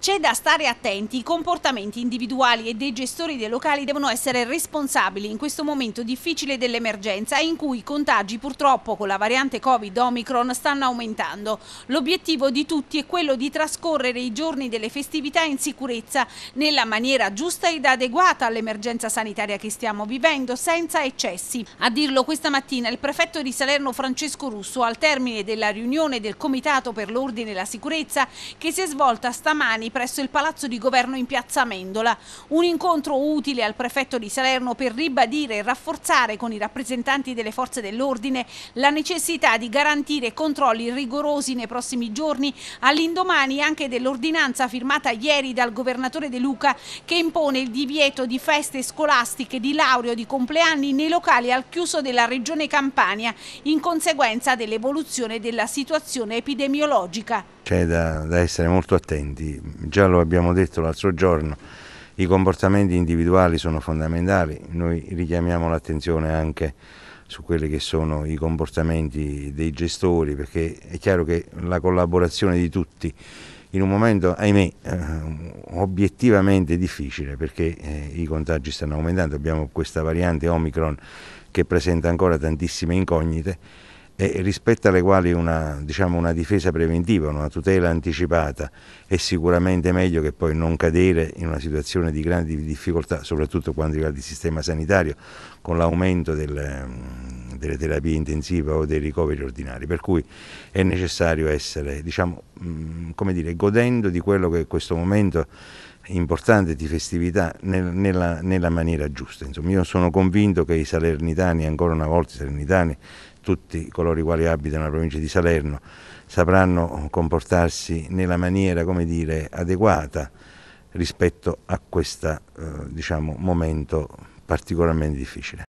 C'è da stare attenti, i comportamenti individuali e dei gestori dei locali devono essere responsabili in questo momento difficile dell'emergenza in cui i contagi purtroppo con la variante Covid Omicron stanno aumentando. L'obiettivo di tutti è quello di trascorrere i giorni delle festività in sicurezza, nella maniera giusta ed adeguata all'emergenza sanitaria che stiamo vivendo, senza eccessi. A dirlo questa mattina il prefetto di Salerno Francesco Russo al termine della riunione del Comitato per l'Ordine e la Sicurezza che si è svolta stamani presso il Palazzo di Governo in Piazza Mendola. Un incontro utile al prefetto di Salerno per ribadire e rafforzare con i rappresentanti delle forze dell'ordine la necessità di garantire controlli rigorosi nei prossimi giorni all'indomani anche dell'ordinanza firmata ieri dal governatore De Luca che impone il divieto di feste scolastiche di laureo di compleanni nei locali al chiuso della regione Campania in conseguenza dell'evoluzione della situazione epidemiologica c'è da, da, essere molto attenti. Già lo abbiamo detto l'altro giorno, i comportamenti individuali sono fondamentali, noi richiamiamo l'attenzione anche su quelli che sono i comportamenti dei gestori, perché è chiaro che la collaborazione di tutti in un momento, ahimè, eh, obiettivamente difficile perché eh, i contagi stanno aumentando, abbiamo questa variante Omicron che presenta ancora tantissime incognite eh, rispetto alle quali una, diciamo, una, difesa preventiva, una tutela anticipata è sicuramente meglio che poi non cadere in una situazione di grandi difficoltà, soprattutto quando riguarda il sistema sanitario, con l'aumento del, mm, delle terapie intensive o dei ricoveri ordinari. Per cui è necessario essere, diciamo, mm, come dire, godendo di quello che in questo momento importante di festività nel, nella, nella, maniera giusta. Insomma, io sono convinto che i salernitani, ancora una volta i salernitani, tutti coloro i quali abitano la provincia di Salerno, sapranno comportarsi nella maniera come dire, adeguata rispetto a questo eh, diciamo, momento particolarmente difficile.